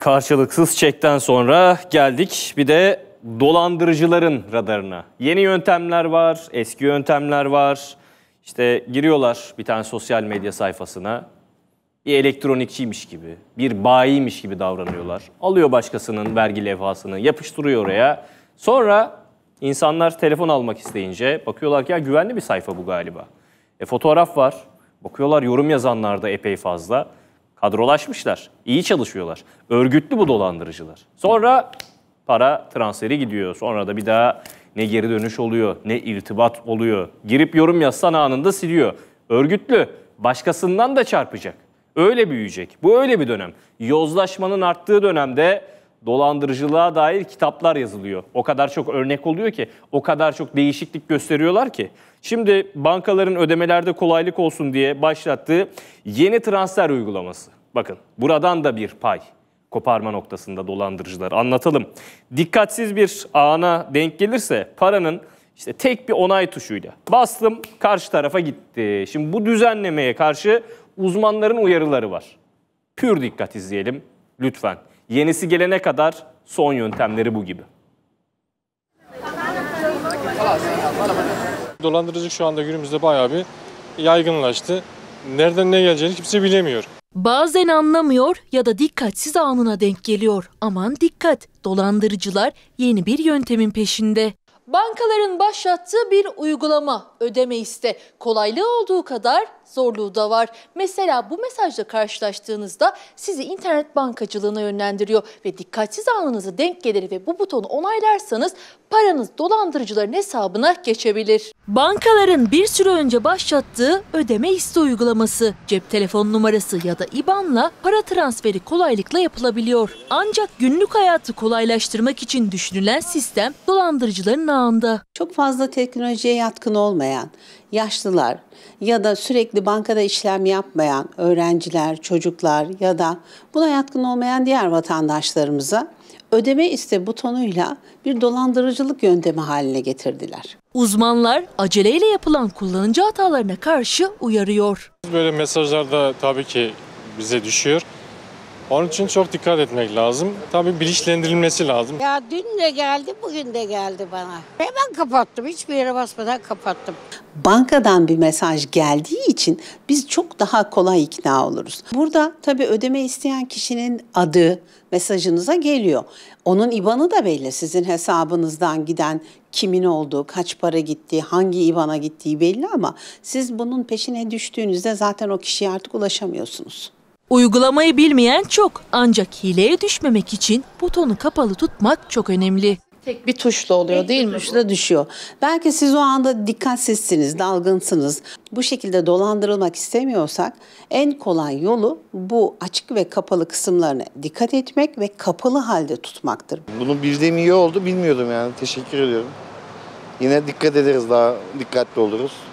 Karşılıksız çekten sonra geldik bir de dolandırıcıların radarına. Yeni yöntemler var, eski yöntemler var. İşte giriyorlar bir tane sosyal medya sayfasına. Bir elektronikçiymiş gibi, bir bayiymiş gibi davranıyorlar. Alıyor başkasının vergi levhasını, yapıştırıyor oraya. Sonra insanlar telefon almak isteyince bakıyorlar ki ya güvenli bir sayfa bu galiba. E fotoğraf var. Bakıyorlar yorum yazanlar da epey fazla. Kadrolaşmışlar, iyi çalışıyorlar. Örgütlü bu dolandırıcılar. Sonra para transferi gidiyor. Sonra da bir daha ne geri dönüş oluyor, ne irtibat oluyor. Girip yorum yazsan anında siliyor. Örgütlü, başkasından da çarpacak. Öyle büyüyecek. Bu öyle bir dönem. Yozlaşmanın arttığı dönemde dolandırıcılığa dair kitaplar yazılıyor. O kadar çok örnek oluyor ki, o kadar çok değişiklik gösteriyorlar ki. Şimdi bankaların ödemelerde kolaylık olsun diye başlattığı yeni transfer uygulaması. Bakın buradan da bir pay koparma noktasında dolandırıcılar. Anlatalım. Dikkatsiz bir ana denk gelirse paranın işte tek bir onay tuşuyla bastım karşı tarafa gitti. Şimdi bu düzenlemeye karşı uzmanların uyarıları var. Pür dikkat izleyelim lütfen. Yenisi gelene kadar son yöntemleri bu gibi. Dolandırıcılık şu anda günümüzde bayağı bir yaygınlaştı. Nereden ne geleceğini kimse bilemiyor. Bazen anlamıyor ya da dikkatsiz anına denk geliyor. Aman dikkat! Dolandırıcılar yeni bir yöntemin peşinde. Bankaların başlattığı bir uygulama ödeme iste. Kolaylığı olduğu kadar zorluğu da var. Mesela bu mesajla karşılaştığınızda sizi internet bankacılığına yönlendiriyor ve dikkatsiz anınıza denk gelir ve bu butonu onaylarsanız paranız dolandırıcıların hesabına geçebilir. Bankaların bir süre önce başlattığı ödeme iste uygulaması, cep telefon numarası ya da IBAN'la para transferi kolaylıkla yapılabiliyor. Ancak günlük hayatı kolaylaştırmak için düşünülen sistem dolandırıcıların ağında. Çok fazla teknolojiye yatkın olmayan yaşlılar ya da sürekli bankada işlem yapmayan öğrenciler, çocuklar ya da buna yatkın olmayan diğer vatandaşlarımıza ödeme iste butonuyla bir dolandırıcılık yöntemi haline getirdiler. Uzmanlar aceleyle yapılan kullanıcı hatalarına karşı uyarıyor. Böyle mesajlar da tabii ki bize düşüyor. Onun için çok dikkat etmek lazım. Tabii bilinçlendirilmesi lazım. Ya dün de geldi, bugün de geldi bana. Hemen kapattım, hiçbir yere basmadan kapattım. Bankadan bir mesaj geldiği için biz çok daha kolay ikna oluruz. Burada tabii ödeme isteyen kişinin adı mesajınıza geliyor. Onun IBAN'ı da belli. Sizin hesabınızdan giden kimin olduğu, kaç para gittiği, hangi IBAN'a gittiği belli ama siz bunun peşine düştüğünüzde zaten o kişiye artık ulaşamıyorsunuz. Uygulamayı bilmeyen çok ancak hileye düşmemek için butonu kapalı tutmak çok önemli. Tek bir tuşla oluyor Tek değil mi? Tuşla düşüyor. Belki siz o anda dikkatsizsiniz, dalgınsınız. Bu şekilde dolandırılmak istemiyorsak en kolay yolu bu açık ve kapalı kısımlarına dikkat etmek ve kapalı halde tutmaktır. Bunu bildiğim iyi oldu, bilmiyordum yani. Teşekkür ediyorum. Yine dikkat ederiz daha dikkatli oluruz.